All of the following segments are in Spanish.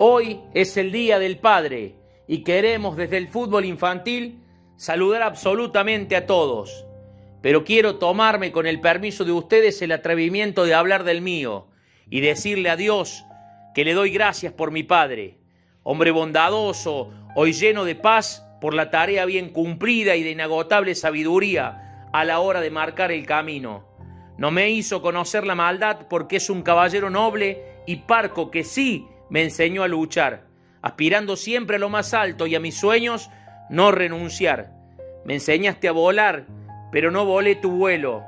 Hoy es el Día del Padre y queremos desde el fútbol infantil saludar absolutamente a todos, pero quiero tomarme con el permiso de ustedes el atrevimiento de hablar del mío y decirle a Dios que le doy gracias por mi Padre, hombre bondadoso, hoy lleno de paz por la tarea bien cumplida y de inagotable sabiduría a la hora de marcar el camino. No me hizo conocer la maldad porque es un caballero noble y parco que sí me enseñó a luchar, aspirando siempre a lo más alto y a mis sueños no renunciar. Me enseñaste a volar, pero no volé tu vuelo.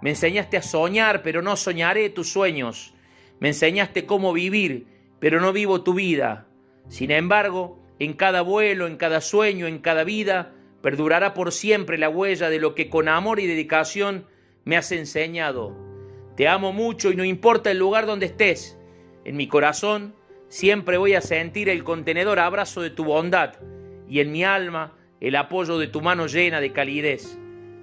Me enseñaste a soñar, pero no soñaré tus sueños. Me enseñaste cómo vivir, pero no vivo tu vida. Sin embargo, en cada vuelo, en cada sueño, en cada vida, perdurará por siempre la huella de lo que con amor y dedicación me has enseñado. Te amo mucho y no importa el lugar donde estés. En mi corazón siempre voy a sentir el contenedor abrazo de tu bondad y en mi alma el apoyo de tu mano llena de calidez.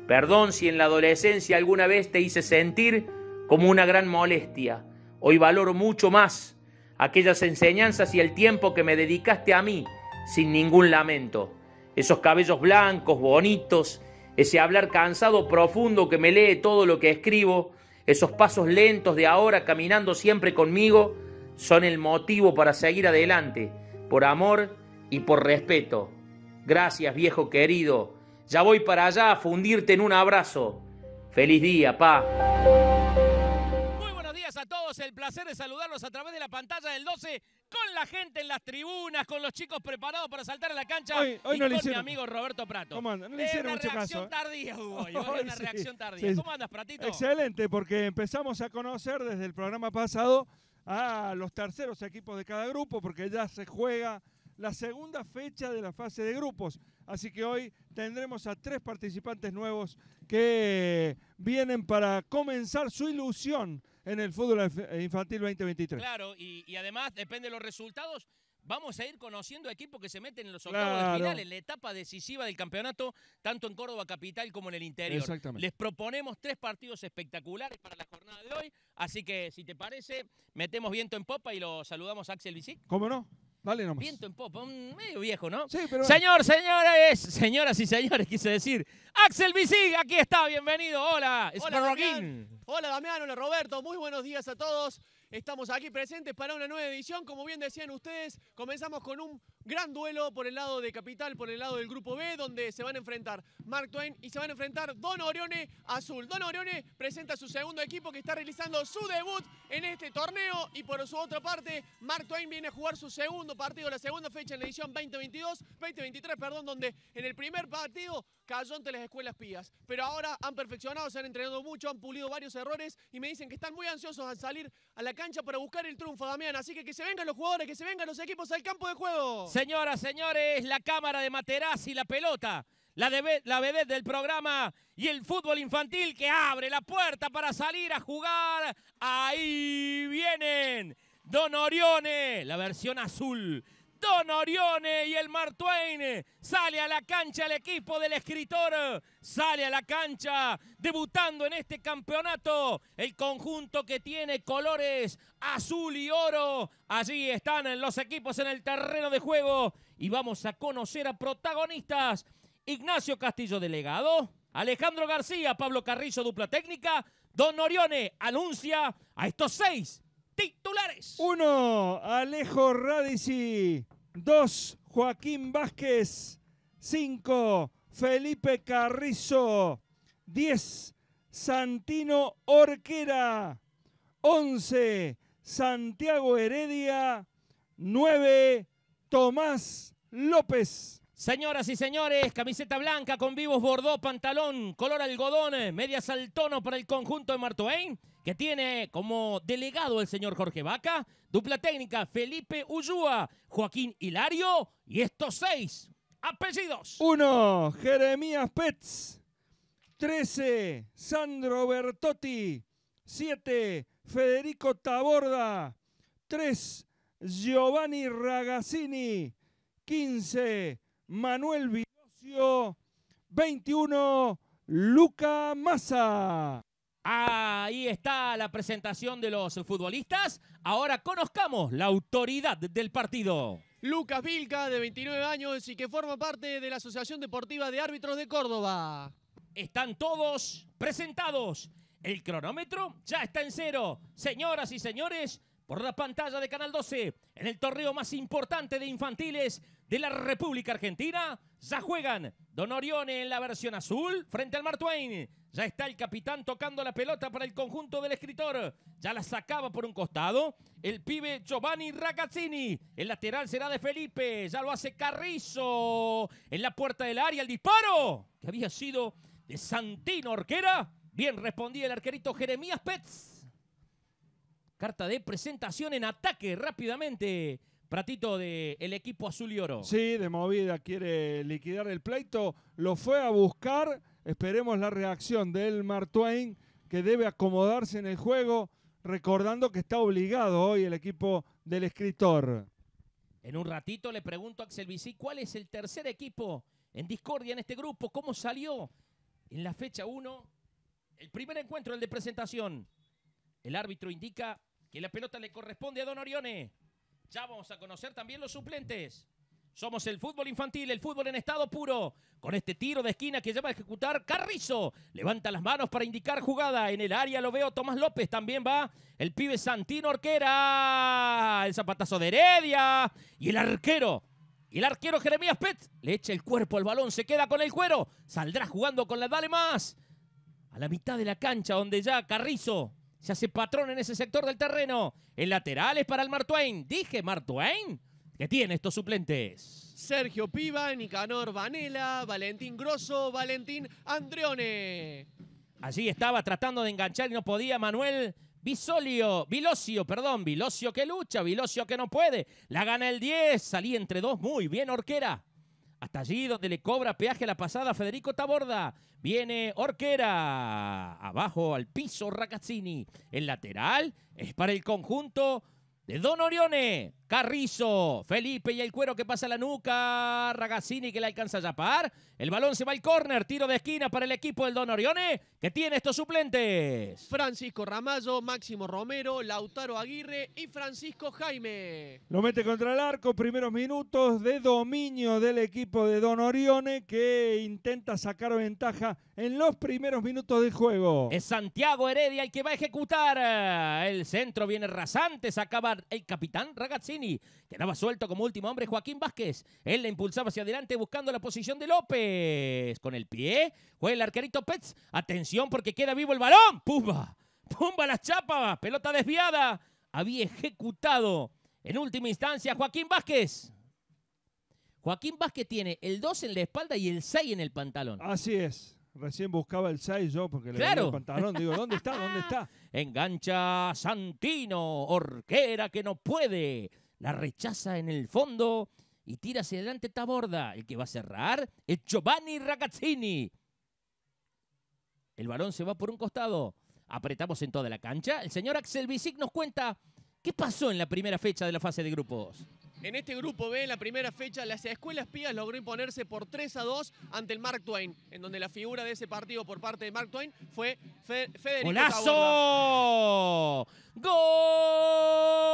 Perdón si en la adolescencia alguna vez te hice sentir como una gran molestia. Hoy valoro mucho más aquellas enseñanzas y el tiempo que me dedicaste a mí sin ningún lamento. Esos cabellos blancos, bonitos, ese hablar cansado profundo que me lee todo lo que escribo, esos pasos lentos de ahora caminando siempre conmigo, son el motivo para seguir adelante, por amor y por respeto. Gracias, viejo querido, ya voy para allá a fundirte en un abrazo. Feliz día, pa Muy buenos días a todos. El placer de saludarlos a través de la pantalla del 12 con la gente en las tribunas, con los chicos preparados para saltar a la cancha hoy, y con mi amigo Roberto Prato. ¿Cómo andas? No le eh, hicieron una reacción tardía Hugo. una reacción tardía. ¿Cómo andas, Pratito? Excelente, porque empezamos a conocer desde el programa pasado a los terceros equipos de cada grupo, porque ya se juega la segunda fecha de la fase de grupos. Así que hoy tendremos a tres participantes nuevos que vienen para comenzar su ilusión en el fútbol eh, infantil 2023. Claro, y, además depende de los resultados. Vamos a ir conociendo equipos que se meten en los octavos de final, en la etapa decisiva del campeonato, tanto en Córdoba Capital como en el interior. Exactamente. Les proponemos tres partidos espectaculares para la jornada de hoy, así que si te parece, metemos viento en popa y lo saludamos a Axel Bicic. ¿Cómo no? Vale, nomás. Viento en popa, medio viejo, ¿no? Sí, pero. Señor, señores, señoras y señores, quise decir. Axel Visig, aquí está, bienvenido. Hola, hola Hola Damián, hola Roberto, muy buenos días a todos. Estamos aquí presentes para una nueva edición. Como bien decían ustedes, comenzamos con un Gran duelo por el lado de Capital, por el lado del grupo B, donde se van a enfrentar Mark Twain y se van a enfrentar Don Orione Azul. Don Orione presenta su segundo equipo que está realizando su debut en este torneo y por su otra parte, Mark Twain viene a jugar su segundo partido, la segunda fecha en la edición 2022, 2023, perdón, donde en el primer partido cayó ante las escuelas pías. Pero ahora han perfeccionado, se han entrenado mucho, han pulido varios errores y me dicen que están muy ansiosos al salir a la cancha para buscar el triunfo, Damián. Así que que se vengan los jugadores, que se vengan los equipos al campo de juego. Señoras, señores, la cámara de Materazzi, la pelota, la, bebé del programa y el fútbol infantil que abre la puerta para salir a jugar. Ahí vienen Don Orione, la versión azul Don Orione y el Mark Twain. Sale a la cancha el equipo del escritor. Sale a la cancha debutando en este campeonato. El conjunto que tiene colores azul y oro. Allí están los equipos en el terreno de juego. Y vamos a conocer a protagonistas. Ignacio Castillo, delegado. Alejandro García, Pablo Carrizo, dupla técnica. Don Orione anuncia a estos seis titulares. Uno, Alejo Radici 2. Joaquín Vázquez. 5. Felipe Carrizo. 10. Santino Orquera. 11. Santiago Heredia. 9. Tomás López. Señoras y señores, camiseta blanca con vivos bordó, pantalón, color algodón, eh, medias al tono para el conjunto de Martoain, que tiene como delegado el señor Jorge Vaca, dupla técnica Felipe Ullúa, Joaquín Hilario y estos seis apellidos. Uno, Jeremías Pets. 13. Sandro Bertotti. siete, Federico Taborda. tres, Giovanni Ragazzini. 15. Manuel Vilosio, 21, Luca Massa. Ahí está la presentación de los futbolistas. Ahora conozcamos la autoridad del partido. Lucas Vilca, de 29 años y que forma parte de la Asociación Deportiva de Árbitros de Córdoba. Están todos presentados. El cronómetro ya está en cero. Señoras y señores, por la pantalla de Canal 12 en el torneo más importante de infantiles de la República Argentina. Ya juegan Don Orione en la versión azul frente al Twain. Ya está el capitán tocando la pelota para el conjunto del escritor. Ya la sacaba por un costado el pibe Giovanni Ragazzini. El lateral será de Felipe. Ya lo hace Carrizo en la puerta del área. El disparo que había sido de Santino Orquera. Bien respondía el arquerito Jeremías Petz. Carta de presentación en ataque rápidamente. Pratito del equipo azul y oro. Sí, de movida quiere liquidar el pleito. Lo fue a buscar. Esperemos la reacción del Twain, que debe acomodarse en el juego, recordando que está obligado hoy el equipo del escritor. En un ratito le pregunto a Axel Vicí cuál es el tercer equipo en discordia en este grupo, cómo salió en la fecha 1 el primer encuentro, el de presentación. El árbitro indica que la pelota le corresponde a Don Orione. Ya vamos a conocer también los suplentes. Somos el fútbol infantil, el fútbol en estado puro. Con este tiro de esquina que lleva a ejecutar Carrizo. Levanta las manos para indicar jugada. En el área lo veo Tomás López. También va el pibe Santino Orquera. El zapatazo de Heredia. Y el arquero. Y el arquero Jeremías Pet le echa el cuerpo al balón. Se queda con el cuero. Saldrá jugando con la Dale Más. A la mitad de la cancha donde ya Carrizo se hace patrón en ese sector del terreno. en laterales para el Twain. Dije Martuain qué tiene estos suplentes. Sergio Piva, Nicanor Vanela, Valentín Grosso, Valentín Andreone. Allí estaba tratando de enganchar y no podía Manuel Bisolio Vilocio perdón, Vilocio que lucha, Vilocio que no puede. La gana el 10, salí entre dos, muy bien Orquera. Hasta allí donde le cobra peaje la pasada Federico Taborda. Viene Orquera. Abajo al piso Racazzini. El lateral es para el conjunto de Don Orione. Carrizo, Felipe y el cuero que pasa la nuca, Ragazzini que le alcanza a yapar, el balón se va al córner, tiro de esquina para el equipo del Don Orione, que tiene estos suplentes. Francisco Ramallo, Máximo Romero, Lautaro Aguirre y Francisco Jaime. Lo mete contra el arco, primeros minutos de dominio del equipo de Don Orione que intenta sacar ventaja en los primeros minutos del juego. Es Santiago Heredia el que va a ejecutar, el centro viene rasante, acaba el capitán Ragazzini Quedaba suelto como último hombre Joaquín Vázquez. Él la impulsaba hacia adelante buscando la posición de López. Con el pie juega el arquerito Pets. Atención porque queda vivo el balón. ¡Pumba! ¡Pumba las chapas! Pelota desviada. Había ejecutado en última instancia Joaquín Vázquez. Joaquín Vázquez tiene el 2 en la espalda y el 6 en el pantalón. Así es. Recién buscaba el 6 yo porque le en el pantalón. Digo, ¿dónde está? ¿Dónde está? Engancha Santino, Orquera que no puede la rechaza en el fondo y tira hacia adelante Taborda. El que va a cerrar es Giovanni Ragazzini. El balón se va por un costado. Apretamos en toda la cancha. El señor Axel Visic nos cuenta qué pasó en la primera fecha de la fase de grupos. En este grupo B, en la primera fecha, las Escuelas Pías logró imponerse por 3 a 2 ante el Mark Twain, en donde la figura de ese partido por parte de Mark Twain fue Federico ¡Golazo! ¡Gol!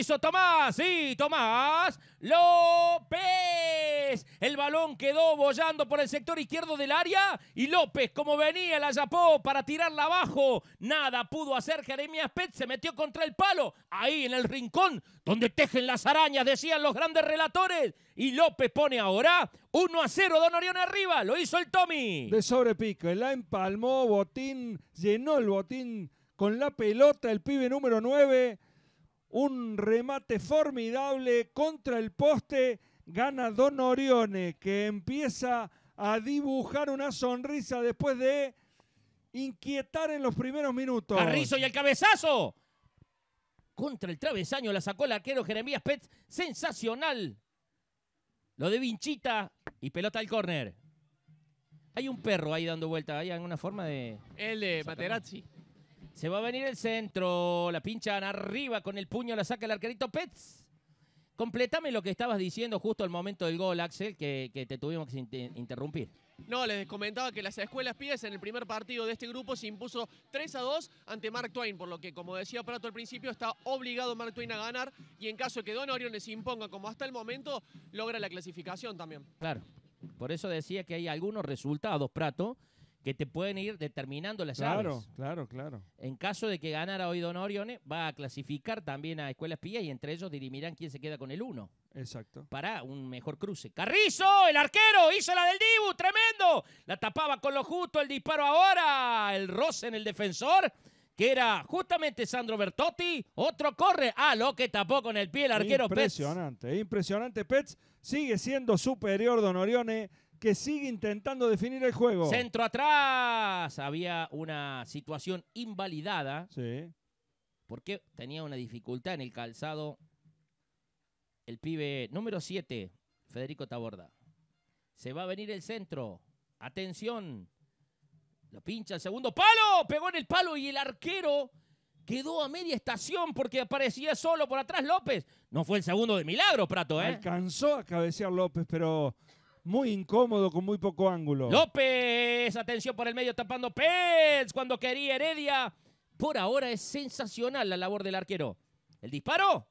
hizo Tomás. Sí, Tomás López. El balón quedó bollando por el sector izquierdo del área y López, como venía, la yapó para tirarla abajo. Nada pudo hacer Jeremías Pez. se metió contra el palo, ahí en el rincón donde tejen las arañas, decían los grandes relatores. Y López pone ahora 1 a 0, Don Orión arriba, lo hizo el Tommy. De sobrepico, la empalmó, botín, llenó el botín con la pelota el pibe número 9 un remate formidable contra el poste, gana Don Orione, que empieza a dibujar una sonrisa después de inquietar en los primeros minutos. Carrizo y el cabezazo. Contra el travesaño la sacó el arquero Jeremías Petz. Sensacional. Lo de Vinchita y pelota al córner. Hay un perro ahí dando vuelta. ¿Hay alguna forma de...? El de Materazzi. Se va a venir el centro. La pinchan arriba con el puño, la saca el arquerito Pets. Completame lo que estabas diciendo justo al momento del gol, Axel, que, te tuvimos que interrumpir. No, les comentaba que las escuelas pies en el primer partido de este grupo se impuso 3 a 2 ante Mark Twain, por lo que, como decía Prato al principio, está obligado Mark Twain a ganar y en caso que Don Orión les imponga como hasta el momento, logra la clasificación también. Claro, por eso decía que hay algunos resultados, Prato, que te pueden ir determinando las claro, Claro, claro, claro. En caso de que ganara hoy Don Orione, va a clasificar también a Escuelas Pía y entre ellos dirimirán quién se queda con el 1. Exacto. Para un mejor cruce. Carrizo, el arquero, hizo la del Dibu, tremendo. La tapaba con lo justo, el disparo ahora, el roce en el defensor que era justamente Sandro Bertotti. Otro corre. Ah, lo que tapó con el pie el arquero impresionante, Pets. Impresionante, impresionante. Pets sigue siendo superior Don Orione que sigue intentando definir el juego. Centro atrás. Había una situación invalidada. Sí. Porque tenía una dificultad en el calzado el pibe número 7, Federico Taborda. Se va a venir el centro. Atención. Lo pincha el segundo palo. Pegó en el palo y el arquero quedó a media estación porque aparecía solo por atrás López. No fue el segundo de milagro, Prato, ¿eh? Alcanzó a cabecear López, pero muy incómodo con muy poco ángulo. López, atención por el medio tapando pels cuando quería Heredia. Por ahora es sensacional la labor del arquero. ¿El disparo?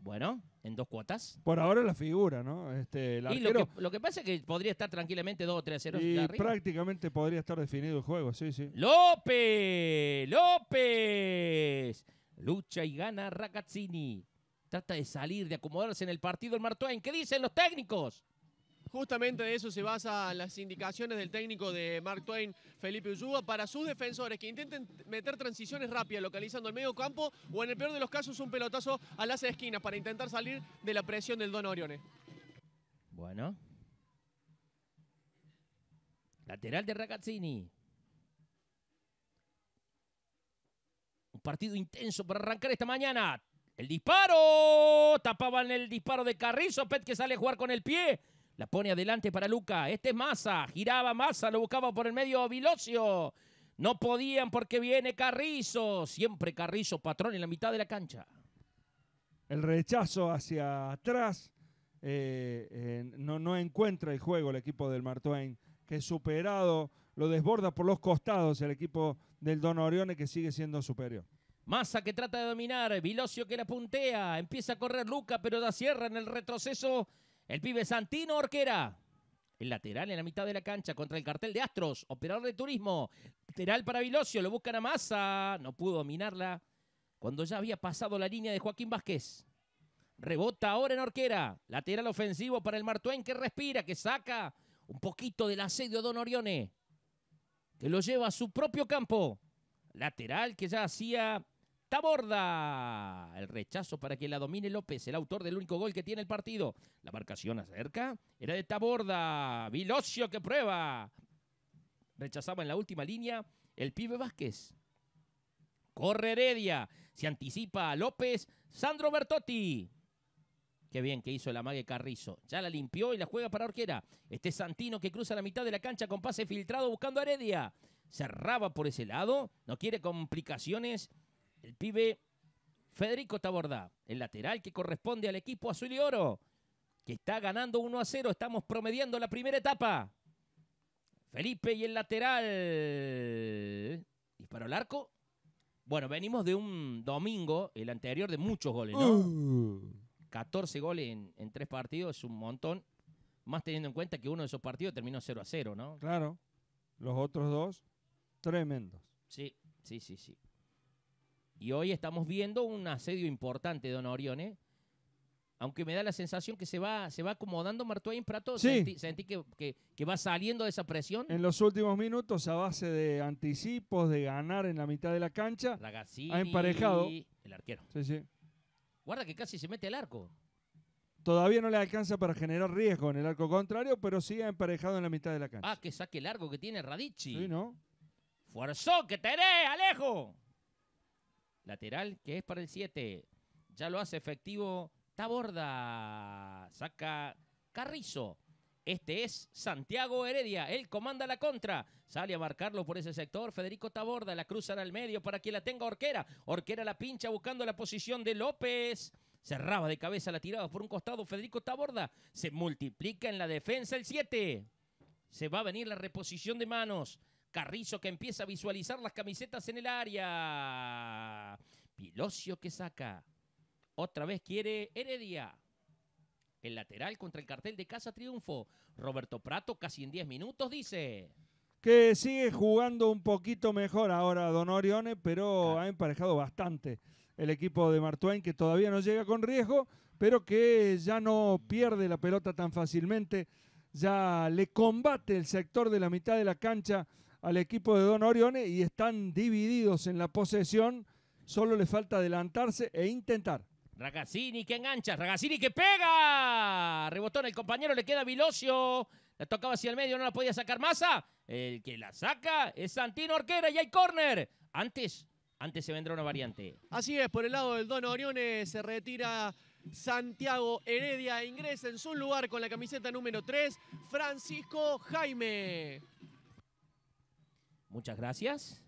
Bueno, en dos cuotas. Por ahora la figura, ¿no? Este, y lo, que, pasa es que podría estar tranquilamente 2 o 3 0. Y prácticamente podría estar definido el juego, sí, sí. López, López. Lucha y gana Ragazzini. Trata de salir, de acomodarse en el partido el Martoen. ¿Qué dicen los técnicos? justamente de eso se basan las indicaciones del técnico de Mark Twain, Felipe Ulluga, para sus defensores que intenten meter transiciones rápidas localizando el medio campo o en el peor de los casos un pelotazo a las esquinas para intentar salir de la presión del Don Orione. Bueno. Lateral de Ragazzini. Un partido intenso para arrancar esta mañana. El disparo. Tapaban el disparo de Carrizo. Pet que sale a jugar con el pie. La pone adelante para Luca. Este es Massa. Giraba Massa. Lo buscaba por el medio Vilosio. No podían porque viene Carrizo. Siempre Carrizo, patrón en la mitad de la cancha. El rechazo hacia atrás. Eh, eh, no, no encuentra el juego el equipo del Martuain, que superado, lo desborda por los costados el equipo del Don Orione, que sigue siendo superior. Massa que trata de dominar, Vilosio que la puntea, empieza a correr Luca, pero da sierra en el retroceso el pibe Santino Orquera. El lateral en la mitad de la cancha contra el cartel de Astros, operador de turismo. Lateral para Vilosio, lo busca a Massa. No pudo dominarla cuando ya había pasado la línea de Joaquín Vázquez. Rebota ahora en Orquera. Lateral ofensivo para el Martuén que respira, que saca un poquito del asedio Don Orione. Que lo lleva a su propio campo. Lateral que ya hacía Taborda. El rechazo para que la domine López, el autor del único gol que tiene el partido. La marcación acerca. Era de Taborda. Vilocio que prueba. Rechazaba en la última línea el pibe Vázquez. Corre Heredia. Se anticipa a López. Sandro Bertotti. Qué bien que hizo la amague Carrizo. Ya la limpió y la juega para Orquera. Este Santino que cruza la mitad de la cancha con pase filtrado buscando a Heredia. Cerraba por ese lado. No quiere complicaciones el pibe Federico Taborda, el lateral que corresponde al equipo azul y oro, que está ganando 1 a 0. Estamos promediando la primera etapa. Felipe y el lateral. Disparó el arco. Bueno, venimos de un domingo, el anterior, de muchos goles, ¿no? 14 uh. goles en, en, tres partidos es un montón. Más teniendo en cuenta que uno de esos partidos terminó 0 a 0, ¿no? Claro. Los otros dos, tremendos. Sí, sí, sí, sí. Y hoy estamos viendo un asedio importante de Don Orione. Aunque me da la sensación que se va, se va acomodando Martuain Prato. Sí. Sentí, que, va saliendo de esa presión. En los últimos minutos, a base de anticipos, de ganar en la mitad de la cancha, ha emparejado. El arquero. Sí, sí. Guarda que casi se mete el arco. Todavía no le alcanza para generar riesgo en el arco contrario, pero sí ha emparejado en la mitad de la cancha. Ah, que saque el largo que tiene Radici. Sí, ¿no? ¡Fuerzo que tenés, Alejo! Lateral que es para el 7. Ya lo hace efectivo Taborda. Saca Carrizo. Este es Santiago Heredia. Él comanda la contra. Sale a marcarlo por ese sector. Federico Taborda la cruzan al medio para que la tenga Orquera. Orquera la pincha buscando la posición de López. Cerraba de cabeza la tirada por un costado. Federico Taborda se multiplica en la defensa el 7. Se va a venir la reposición de manos. Carrizo que empieza a visualizar las camisetas en el área. Pilocio que saca. Otra vez quiere Heredia. El lateral contra el cartel de Casa Triunfo. Roberto Prato casi en 10 minutos dice. Que sigue jugando un poquito mejor ahora Don Orione, pero ha emparejado bastante el equipo de Martuain, que todavía no llega con riesgo, pero que ya no pierde la pelota tan fácilmente. Ya le combate el sector de la mitad de la cancha al equipo de Don Orione y están divididos en la posesión. Solo le falta adelantarse e intentar. Ragazzini que engancha, Ragazzini que pega. Rebotón, el compañero le queda Vilosio. La tocaba hacia el medio, no la podía sacar Massa. El que la saca es Santino Orquera y hay córner. Antes, antes se vendrá una variante. Así es, por el lado del Don Orione se retira Santiago Heredia. Ingresa en su lugar con la camiseta número 3, Francisco Jaime. Muchas gracias.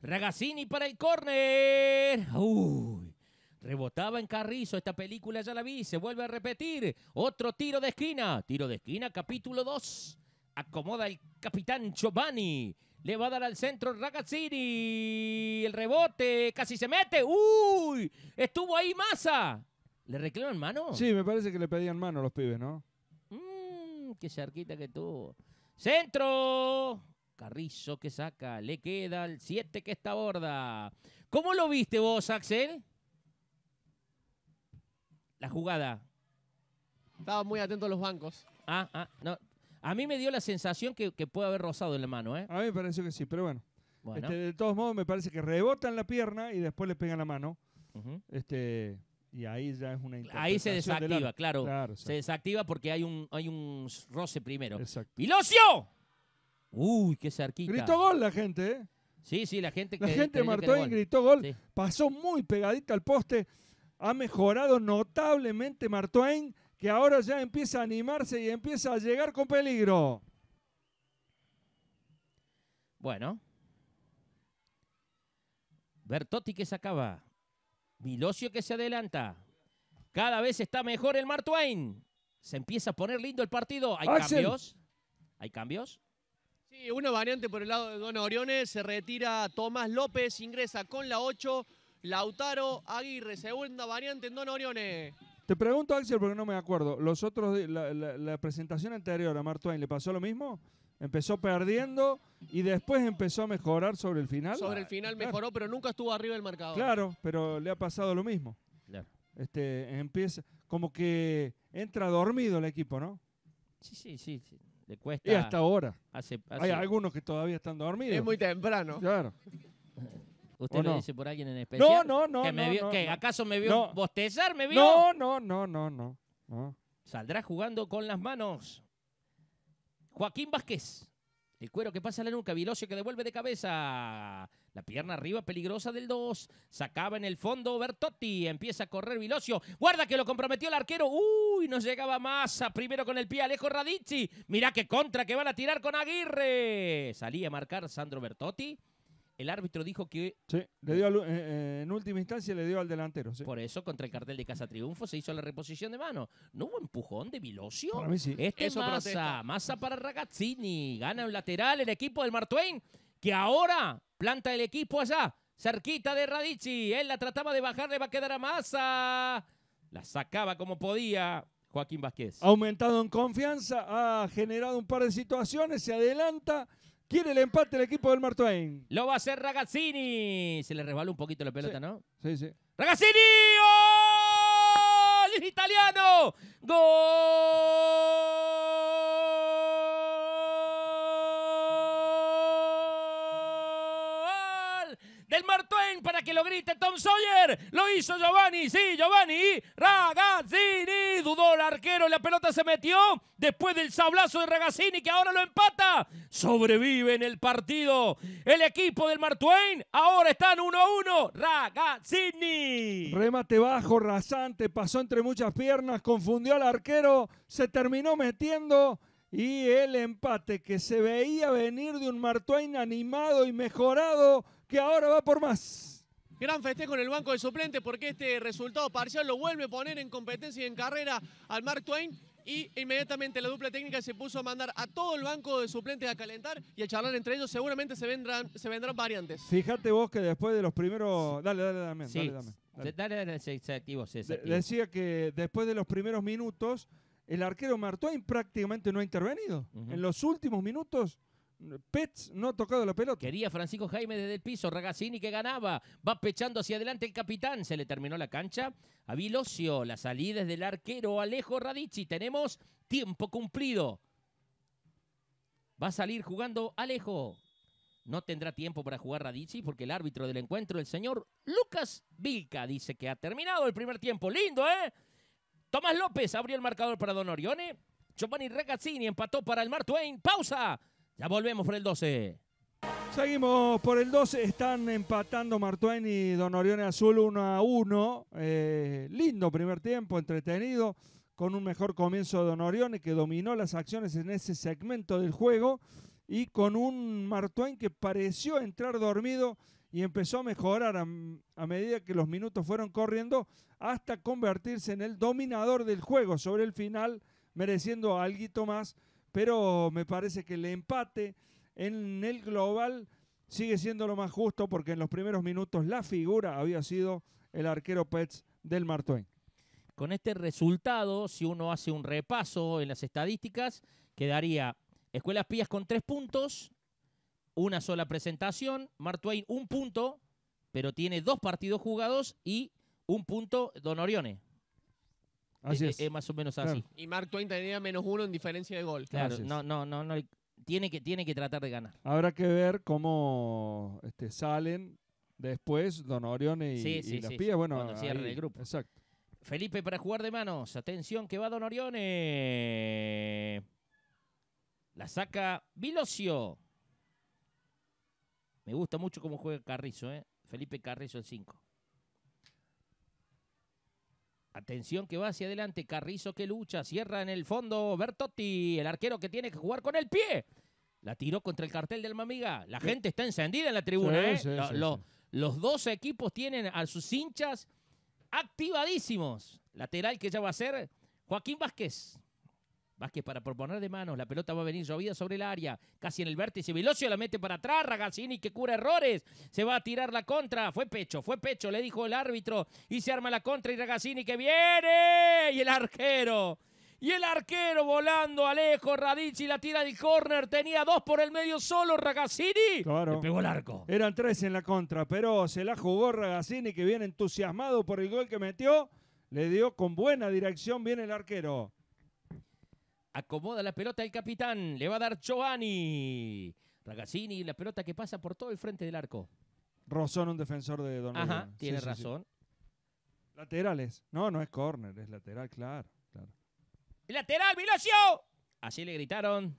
Ragazzini para el córner. Uy. Rebotaba en Carrizo, esta película ya la vi, se vuelve a repetir. Otro tiro de esquina, tiro de esquina, capítulo 2. Acomoda el capitán Giovanni. Le va a dar al centro Ragazzini. El rebote, casi se mete. ¡Uy! Estuvo ahí Massa. ¿Le reclaman mano? Sí, me parece que le pedían mano a los pibes, ¿no? Mmm, qué charquita que tuvo. ¡Centro! Carrizo que saca, le queda el 7 que está borda. ¿Cómo lo viste vos, Axel? La jugada. Estaba muy atento a los bancos. Ah, ah, no. A mí me dio la sensación que, puede haber rozado en la mano, ¿eh? A mí me pareció que sí, pero bueno. Este, de todos modos, me parece que rebotan la pierna y después le pegan la mano. Este. Y ahí ya es una Ahí se desactiva, claro. se desactiva porque hay un, hay un roce primero. ¡Pilocio! Uy, qué cerquita. Gritó gol la gente, ¿eh? Sí, sí, la gente. La gente de gritó gol. Pasó muy pegadita al poste. Ha mejorado notablemente Martoin, que ahora ya empieza a animarse y empieza a llegar con peligro. Bueno. Bertotti que se acaba. Milosio que se adelanta. Cada vez está mejor el Martoin. Se empieza a poner lindo el partido. Hay cambios. Hay cambios una variante por el lado de Don Oriones, se retira Tomás López, ingresa con la 8, Lautaro Aguirre, segunda variante en Don Oriones. Te pregunto, Axel, porque no me acuerdo. Los otros, la, presentación anterior a Mark ¿le pasó lo mismo? Empezó perdiendo y después empezó a mejorar sobre el final. Sobre el ah, final mejoró, pero nunca estuvo arriba del marcador. Claro, pero le ha pasado lo mismo. Este, empieza, como que entra dormido el equipo, ¿no? Sí, sí, sí. sí. Le Y hasta ahora. Hay algunos que todavía están dormidos. Es muy temprano. Claro. ¿Usted lo dice por alguien en especial? No, no, no. ¿Acaso me vio bostezar? ¿Me vio? No, no, no, no, no. Saldrá jugando con las manos. Joaquín Vázquez. El cuero que pasa a la nuca, Vilosio que devuelve de cabeza. La pierna arriba peligrosa del 2. Sacaba en el fondo Bertotti. Empieza a correr Vilosio. Guarda que lo comprometió el arquero. Uy, no llegaba más. Primero con el pie Alejo Radici. Mirá qué contra que van a tirar con Aguirre. Salía a marcar Sandro Bertotti. El árbitro dijo que. Sí, le dio eh, eh, en última instancia le dio al delantero. Por eso, contra el cartel de Casa Triunfo se hizo la reposición de mano. ¿No hubo empujón de Vilosio? Para mí sí. Este es masa Massa para Ragazzini. Gana un lateral el equipo del Martuén, que ahora planta el equipo allá, cerquita de Radici. Él la trataba de bajar, le va a quedar a masa. La sacaba como podía. Joaquín Vázquez. aumentado en confianza, ha generado un par de situaciones, se adelanta. Quiere el empate el equipo del Martoain. Lo va a hacer Ragazzini. Se le resbaló un poquito la pelota, ¿no? Sí, sí. ¡Ragazzini! ¡Gol! ¡Italiano! ¡Gol! El Mark Twain para que lo grite Tom Sawyer. Lo hizo Giovanni, sí, Giovanni. Ragazzini dudó el arquero, la pelota se metió después del sablazo de Ragazzini que ahora lo empata. Sobrevive en el partido el equipo del Mark Twain. Ahora uno 1-1. Ragazzini. Remate bajo, rasante, pasó entre muchas piernas, confundió al arquero, se terminó metiendo. Y el empate que se veía venir de un Martuain animado y mejorado que ahora va por más. Gran festejo en el banco de suplentes porque este resultado parcial lo vuelve a poner en competencia y en carrera al Mark Twain y inmediatamente la dupla técnica se puso a mandar a todo el banco de suplentes a calentar y a charlar entre ellos. Seguramente se vendrán, se vendrán variantes. Fíjate vos que después de los primeros... Dale, dale, dame, dale, Dale, dale, dale se, decía que después de los primeros minutos, el arquero Mark Twain prácticamente no ha intervenido. En los últimos minutos Pets no ha tocado la pelota. Quería Francisco Jaime desde el piso, Ragazzini que ganaba, va pechando hacia adelante el capitán, se le terminó la cancha a Vilocio, la salida es del arquero Alejo Radici, tenemos tiempo cumplido. Va a salir jugando Alejo. No tendrá tiempo para jugar Radici porque el árbitro del encuentro, el señor Lucas Vilca, dice que ha terminado el primer tiempo. Lindo, ¿eh? Tomás López abrió el marcador para Don Orione. Giovanni Ragazzini empató para el Mar Twain. ¡Pausa! Ya volvemos por el 12. Seguimos por el 12. Están empatando Martuén y Don Orione Azul 1 a 1. Eh, lindo primer tiempo, entretenido. Con un mejor comienzo de Don Orione que dominó las acciones en ese segmento del juego. Y con un Martuén que pareció entrar dormido y empezó a mejorar a, a medida que los minutos fueron corriendo hasta convertirse en el dominador del juego sobre el final, mereciendo algo más pero me parece que el empate en el global sigue siendo lo más justo porque en los primeros minutos la figura había sido el arquero Pets del Twain. Con este resultado, si uno hace un repaso en las estadísticas, quedaría Escuelas Pías con tres puntos, una sola presentación, Twain un punto, pero tiene dos partidos jugados y un punto Don Orione. E, e, es. E, más o menos así. Y Mark Twain tenía menos uno en diferencia de gol. Claro, no, no, no, no. Tiene que, tiene que tratar de ganar. Habrá que ver cómo este, salen después Don Orione y, las Bueno, Cuando el grupo. Felipe para jugar de manos. Atención que va Don Orione. La saca vilocio Me gusta mucho cómo juega Carrizo, ¿eh? Felipe Carrizo el 5. Atención que va hacia adelante, Carrizo que lucha, cierra en el fondo Bertotti, el arquero que tiene que jugar con el pie. La tiró contra el cartel del Mamiga. La gente está encendida en la tribuna. ¿eh? los, los dos equipos tienen a sus hinchas activadísimos. Lateral que ya va a ser Joaquín Vázquez que para proponer de manos. La pelota va a venir llovida sobre el área. Casi en el vértice. Velocio la mete para atrás. Ragazzini que cura errores. Se va a tirar la contra. Fue pecho, fue pecho, le dijo el árbitro. Y se arma la contra. Y Ragazzini que viene. Y el arquero. Y el arquero volando Alejo Radici la tira del córner. Tenía dos por el medio solo Ragazzini. Le pegó el arco. Eran tres en la contra, pero se la jugó Ragazzini que viene entusiasmado por el gol que metió. Le dio con buena dirección, viene el arquero. Acomoda la pelota el capitán. Le va a dar Giovanni. Ragazzini, la pelota que pasa por todo el frente del arco. Rosón, un defensor de Don Ajá, tiene razón. Laterales. No, no es córner, es lateral, claro, ¡Lateral, Vilocio! Así le gritaron.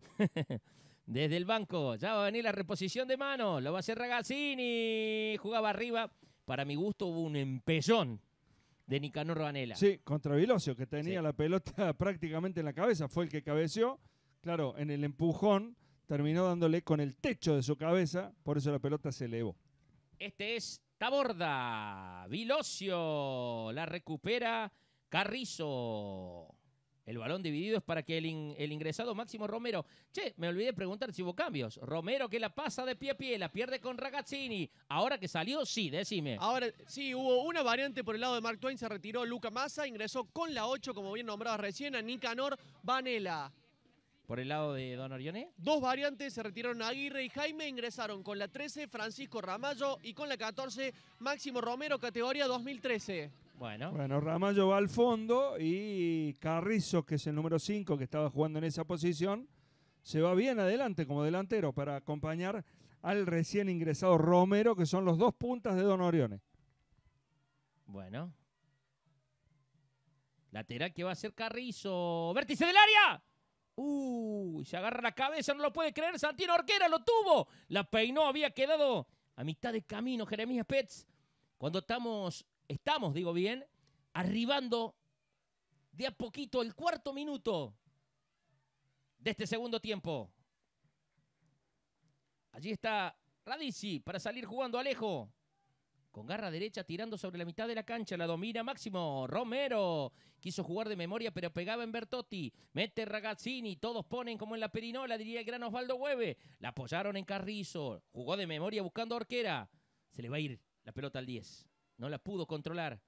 Desde el banco. Ya va a venir la reposición de mano. Lo va a hacer Ragazzini. Jugaba arriba. Para mi gusto hubo un empellón de Nicanor Vanela. Sí, contra Vilosio, que tenía la pelota prácticamente en la cabeza, fue el que cabeció. Claro, en el empujón terminó dándole con el techo de su cabeza, por eso la pelota se elevó. Este es Taborda, Vilosio, la recupera Carrizo. El balón dividido es para que el, ingresado Máximo Romero. Che, me olvidé preguntar si hubo cambios. Romero que la pasa de pie a pie, la pierde con Ragazzini. Ahora que salió, sí, decime. Ahora sí, hubo una variante por el lado de Mark Twain. Se retiró Luca Massa, ingresó con la 8, como bien nombrado recién, a Nicanor Vanela. ¿Por el lado de Don Orione? Dos variantes se retiraron Aguirre y Jaime. Ingresaron con la 13 Francisco Ramallo y con la 14 Máximo Romero, categoría 2013. Bueno. Bueno, Ramallo va al fondo y Carrizo, que es el número 5 que estaba jugando en esa posición, se va bien adelante como delantero para acompañar al recién ingresado Romero, que son los dos puntas de Don Orione. Bueno. Lateral que va a ser Carrizo. Vértice del área. Uy, ¡Uh! se agarra la cabeza, no lo puede creer. Santino Orquera lo tuvo. La peinó, había quedado a mitad de camino Jeremías Pets. Cuando estamos estamos, digo bien, arribando de a poquito el cuarto minuto de este segundo tiempo. Allí está Radici para salir jugando Alejo. Con garra derecha tirando sobre la mitad de la cancha. La domina Máximo. Romero. Quiso jugar de memoria, pero pegaba en Bertotti. Mete Ragazzini. Todos ponen como en la perinola, diría el gran Osvaldo Hueve. La apoyaron en Carrizo. Jugó de memoria buscando a Orquera. Se le va a ir la pelota al 10. No la pudo controlar.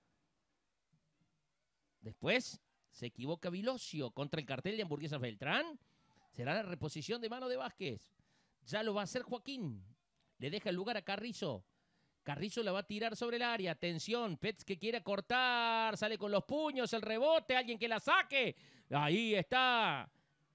Después se equivoca Vilosio contra el cartel de hamburguesas Beltrán. Será la reposición de mano de Vázquez. Ya lo va a hacer Joaquín. Le deja el lugar a Carrizo. Carrizo la va a tirar sobre el área. Atención, Pets que quiere cortar. Sale con los puños, el rebote. Alguien que la saque. Ahí está.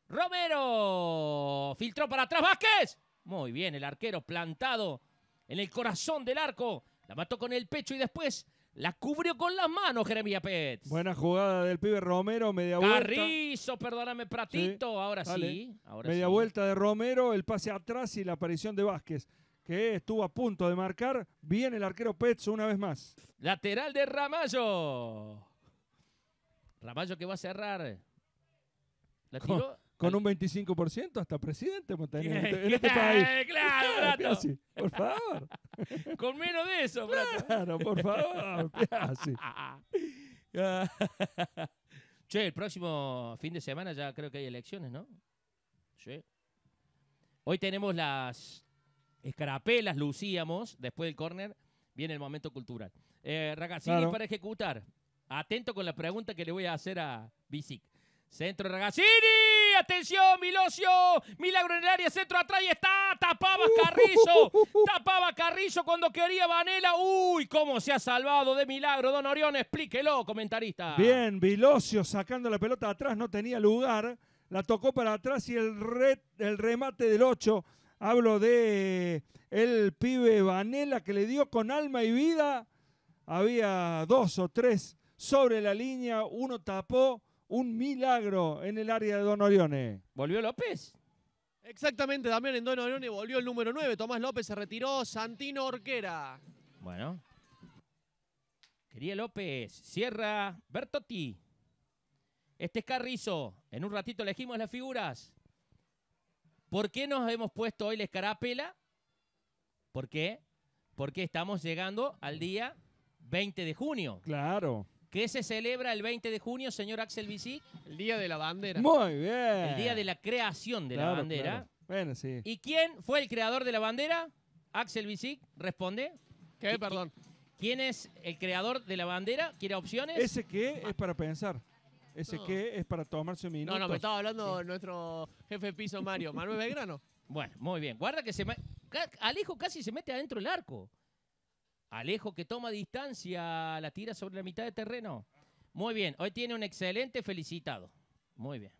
Romero. Filtró para atrás Vázquez. Muy bien, el arquero plantado en el corazón del arco la mató con el pecho y después la cubrió con las manos Jeremia Pets. Buena jugada del pibe Romero, media Carrizo, perdóname, Pratito. ahora sí. media vuelta de Romero, el pase atrás y la aparición de Vázquez, que estuvo a punto de marcar. viene el arquero Pets una vez más. Lateral de Ramallo. Ramallo que va a cerrar. La tiró. con un 25% hasta presidente este, en este, país. Claro, claro por favor. Con menos de eso, Claro, por favor, che, el próximo fin de semana ya creo que hay elecciones, ¿no? Hoy tenemos las escarapelas, lucíamos, después del córner, viene el momento cultural. Eh, Ragazzini para ejecutar. Atento con la pregunta que le voy a hacer a Bisic. Centro Ragazzini atención, Milocio Milagro en el área centro atrás y está. Tapaba uh. Carrizo. Tapaba Carrizo cuando quería Vanela. Uy, cómo se ha salvado de milagro, don Orión. Explíquelo, comentarista. Bien, Vilosio sacando la pelota atrás, no tenía lugar. La tocó para atrás y el, el remate del 8. Hablo de eh, el pibe Vanela que le dio con alma y vida. Había dos o tres sobre la línea, uno tapó un milagro en el área de Don Orione. ¿Volvió López? Exactamente, también en Don Orione volvió el número 9. Tomás López se retiró. Santino Orquera. Bueno. Quería López. Sierra Bertotti. Este es Carrizo. En un ratito elegimos las figuras. ¿Por qué nos hemos puesto hoy la escarapela? ¿Por qué? Porque estamos llegando al día 20 de junio. Claro. ¿Qué se celebra el 20 de junio, señor Axel bici El Día de la Bandera. Muy bien. El Día de la creación de la bandera. Bueno, sí. ¿Y quién fue el creador de la bandera? Axel bici responde. ¿Qué? Perdón. ¿Quién es el creador de la bandera? ¿Quiere opciones? Ese qué es para pensar. Ese qué es para tomarse un minuto. No, no, me estaba hablando nuestro jefe piso Mario, Manuel Belgrano. Bueno, muy bien. Guarda que se... Alejo casi se mete adentro el arco. Alejo que toma distancia, la tira sobre la mitad de terreno. Muy bien, hoy tiene un excelente felicitado. Muy bien.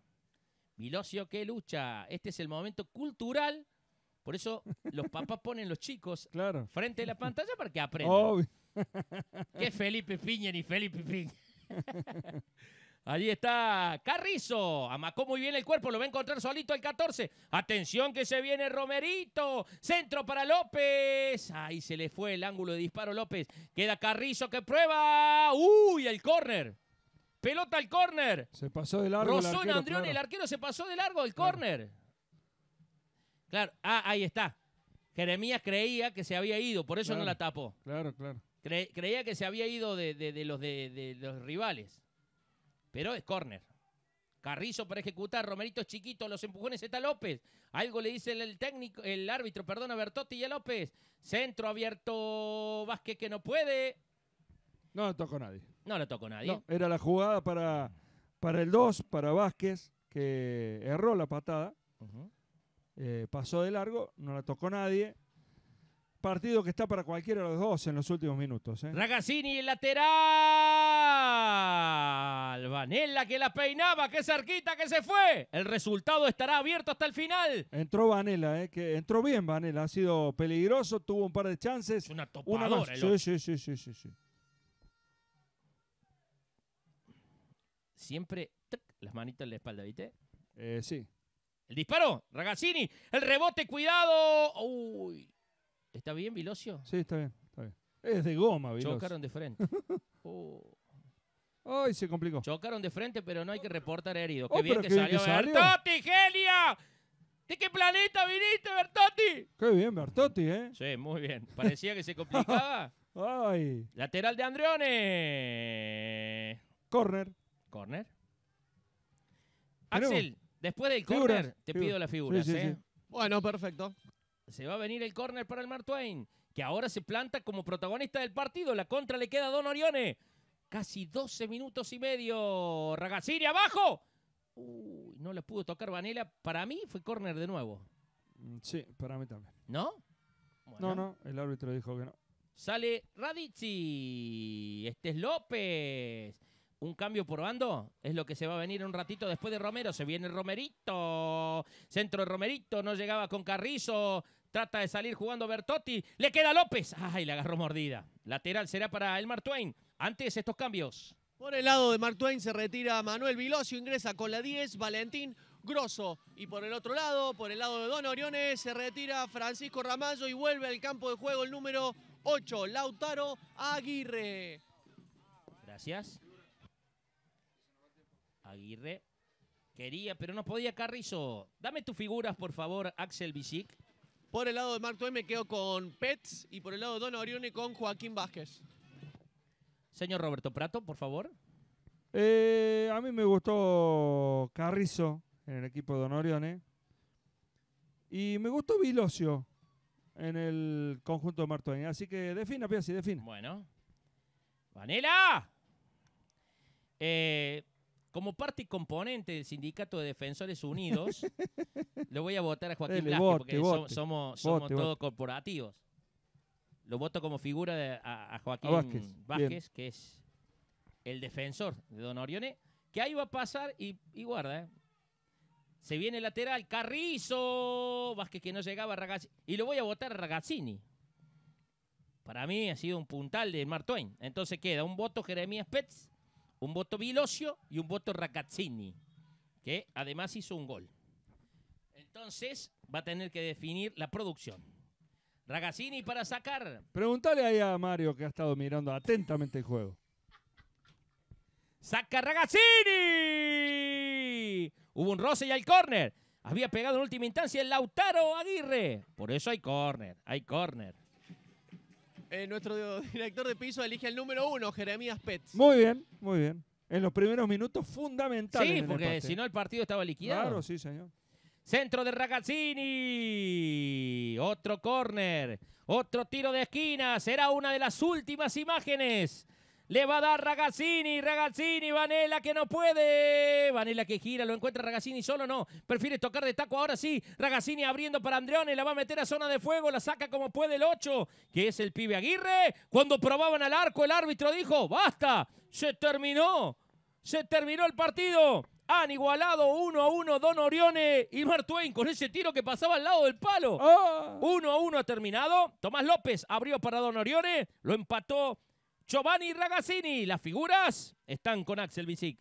Milocio, que lucha. Este es el momento cultural. Por eso los papás ponen los chicos frente a la pantalla para que aprendan. Qué Que Felipe Piña ni Felipe Piña. Allí está Carrizo. Amacó muy bien el cuerpo. Lo va a encontrar solito el 14. Atención que se viene Romerito. Centro para López. Ahí se le fue el ángulo de disparo López. Queda Carrizo que prueba. Uy, el córner. Pelota al córner. Se pasó de largo. Rosón el Andrión, el arquero se pasó de largo el córner. Claro. Ah, ahí está. Jeremías creía que se había ido, por eso no la tapó. Claro, claro. creía que se había ido de, los, de los rivales. Pero es córner. Carrizo para ejecutar, Romerito es chiquito, los empujones está López. Algo le dice el técnico, el árbitro, perdón, a Bertotti y a López. Centro abierto, Vázquez que no puede. No le tocó nadie. No le tocó nadie. era la jugada para, para el 2, para Vázquez, que erró la patada. Eh, pasó de largo, no la tocó nadie. Partido que está para cualquiera de los dos en los últimos minutos. ¿eh? Ragazzini, el lateral. Vanella que la peinaba, qué cerquita que se fue. El resultado estará abierto hasta el final. Entró Vanella, eh, que entró bien Vanella, ha sido peligroso, tuvo un par de chances. una topadora. Sí, sí, sí, sí, sí, Siempre las manitas en la espalda, ¿viste? Eh, sí. El disparo, Ragazzini, el rebote, cuidado. Uy. ¿Está bien, vilocio Sí, está bien, Es de goma, Vilosio. Chocaron de frente. Oh. Ay, se complicó. Chocaron de frente, pero no hay que reportar heridos. Oh, qué bien que, salió, Bertotti, genia. ¿De qué planeta viniste, Bertotti? Qué bien, Bertotti, ¿eh? Sí, muy bien. Parecía que se complicaba. Ay. Lateral de Andrione. Corner. Corner. Axel, después del corner, te pido la figura. ¿eh? Bueno, perfecto. Se va a venir el corner para el Mark Twain, que ahora se planta como protagonista del partido. La contra le queda a Don Orione. Casi 12 minutos y medio. Ragazzini abajo. no le pudo tocar Vanela. Para mí fue córner de nuevo. Mm, sí, para mí también. ¿No? No, no, el árbitro dijo que no. Sale Radici. Este es López. Un cambio por bando es lo que se va a venir un ratito después de Romero. Se viene Romerito. Centro de Romerito. No llegaba con Carrizo. Trata de salir jugando Bertotti. Le queda López. Ay, le agarró mordida. Lateral será para Elmar Twain antes estos cambios. Por el lado de Mark Twain se retira Manuel Vilosio, ingresa con la 10, Valentín Grosso. Y por el otro lado, por el lado de Don Orione, se retira Francisco Ramallo y vuelve al campo de juego el número 8, Lautaro Aguirre. Gracias. Aguirre. Quería, pero no podía Carrizo. Dame tus figuras, por favor, Axel Bisic. Por el lado de Mark Twain me quedo con Pets y por el lado de Don Orione con Joaquín Vázquez. Señor Roberto Prato, por favor. Eh, a mí me gustó Carrizo en el equipo de Honorione. Y me gustó Vilocio en el conjunto de Martoni. Así que defina, Piazzi, defina. Bueno. ¡Vanela! Eh, como parte y componente del Sindicato de Defensores Unidos, le voy a votar a Joaquín porque somos, todos corporativos lo voto como figura a, Joaquín Vázquez, que es el defensor de Don Orione, que ahí va a pasar y, guarda. ¿eh? Se viene lateral, Carrizo, Vázquez que no llegaba, Ragazzini. Y lo voy a votar a Ragazzini. Para mí ha sido un puntal de Mark Twain. Entonces queda un voto Jeremías Petz, un voto Vilosio y un voto Ragazzini, que además hizo un gol. Entonces va a tener que definir la producción. Ragazzini para sacar. Pregúntale ahí a Mario que ha estado mirando atentamente el juego. Saca Ragazzini. Hubo un roce y al córner. Había pegado en última instancia el Lautaro Aguirre. Por eso hay córner, hay córner. Eh, nuestro director de piso elige el número uno, Jeremías Pets. Muy bien, muy bien. En los primeros minutos fundamental. Sí, porque si no el partido estaba liquidado. Claro, sí, señor. Centro de Ragazzini. Otro córner. Otro tiro de esquina. Será una de las últimas imágenes. Le va a dar Ragazzini, Ragazzini, Vanela que no puede. Vanela que gira, lo encuentra Ragazzini solo, no. Prefiere tocar de taco, ahora sí. Ragazzini abriendo para Andreone, la va a meter a zona de fuego, la saca como puede el 8, que es el pibe Aguirre. Cuando probaban al arco, el árbitro dijo, basta, se terminó, se terminó el partido. Han igualado uno a uno Don Orione y Mark Twain con ese tiro que pasaba al lado del palo. Ah. Uno a uno ha terminado. Tomás López abrió para Don Orione. Lo empató Giovanni Ragazzini. Las figuras están con Axel Bisic.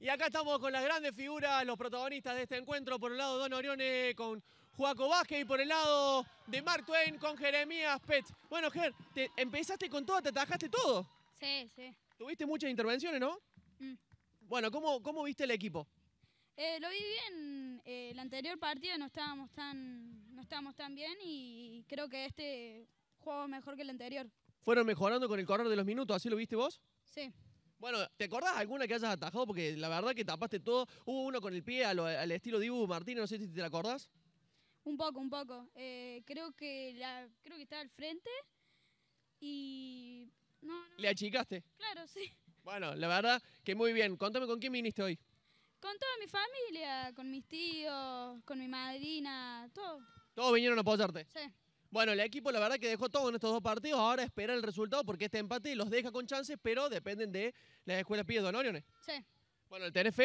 Y acá estamos con las grandes figuras, los protagonistas de este encuentro. Por un lado, Don Orione con Juaco Vázquez y por el lado de Mark Twain con Jeremías Pets. Bueno, Ger, te empezaste con todo, te atajaste todo. Sí, sí. Tuviste muchas intervenciones, ¿no? Mm. Bueno, ¿cómo, viste el equipo? Eh, lo vi bien. Eh, el anterior partido no estábamos tan, no estábamos tan bien y creo que este juego mejor que el anterior. ¿Fueron mejorando con el correr de los minutos? ¿Así lo viste vos? Sí. Bueno, ¿te acordás alguna que hayas atajado? Porque la verdad que tapaste todo. Hubo uno con el pie al, al estilo Dibu Martínez, no sé si te la acordás. Un poco, un poco. Eh, creo que la, creo que estaba al frente y... no, ¿Le achicaste? Claro, sí. Bueno, la verdad que muy bien. Contame con quién viniste hoy. Con toda mi familia, con mis tíos, con mi madrina, todo. Todos vinieron a apoyarte. Sí. Bueno, el equipo la verdad que dejó todo en estos dos partidos. Ahora espera el resultado porque este empate los deja con chances, pero dependen de las escuelas pibes de Sí. Bueno, ¿el TNF?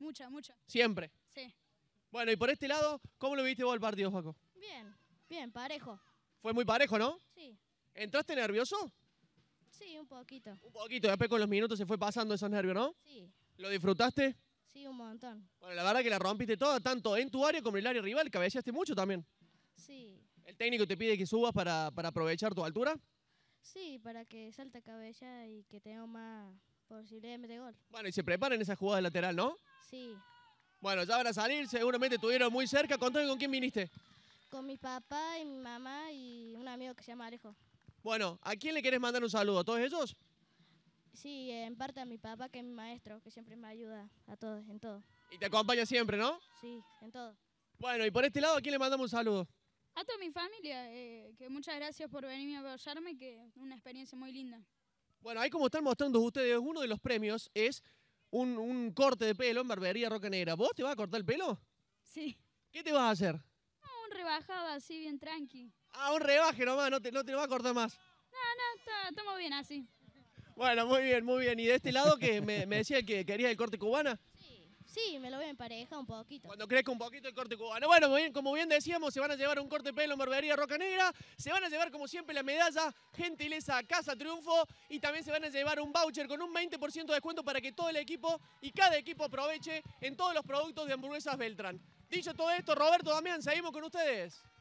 Mucha, mucha. ¿Siempre? Sí. Bueno, y por este lado, ¿cómo lo viste vos el partido, Paco? Bien, bien, parejo. Fue muy parejo, ¿no? Sí. ¿Entraste nervioso? Sí, un poquito. Un poquito, después pues con los minutos se fue pasando esos nervios, ¿no? Sí. ¿Lo disfrutaste? Sí, un montón. Bueno, la verdad que la rompiste toda, tanto en tu área como en el área rival, cabeceaste mucho también. Sí. ¿El técnico te pide que subas para, aprovechar tu altura? Sí, para que salta cabeza y que tenga más posibilidades de gol. Bueno, y se preparan esas jugadas de lateral, ¿no? Sí. Bueno, ya van a salir, seguramente estuvieron muy cerca. Contame con quién viniste. Con mi papá y mi mamá y un amigo que se llama Alejo. Bueno, ¿a quién le querés mandar un saludo? ¿A todos ellos? Sí, en parte a mi papá, que es mi maestro, que siempre me ayuda a todos, en todo. Y te acompaña siempre, ¿no? Sí, en todo. Bueno, y por este lado, ¿a quién le mandamos un saludo? A toda mi familia, eh, que muchas gracias por venirme a apoyarme, que una experiencia muy linda. Bueno, ahí como están mostrando ustedes, uno de los premios es un, corte de pelo en Barbería Roca Negra. ¿Vos te vas a cortar el pelo? Sí. ¿Qué te vas a hacer? un rebajado así, bien tranqui. A un rebaje nomás, no te, no te lo va a cortar más. No, no, estamos bien así. Bueno, muy bien, muy bien. ¿Y de este lado que me, decía que quería el corte cubana? Sí, sí, me lo voy a emparejar un poquito. Cuando crezca un poquito el corte cubano. Bueno, muy bien, como bien decíamos, se van a llevar un corte pelo en Barbería Roca Negra, se van a llevar como siempre la medalla Gentileza Casa Triunfo y también se van a llevar un voucher con un 20% de descuento para que todo el equipo y cada equipo aproveche en todos los productos de hamburguesas Beltrán. Dicho todo esto, Roberto, Damián, seguimos con ustedes.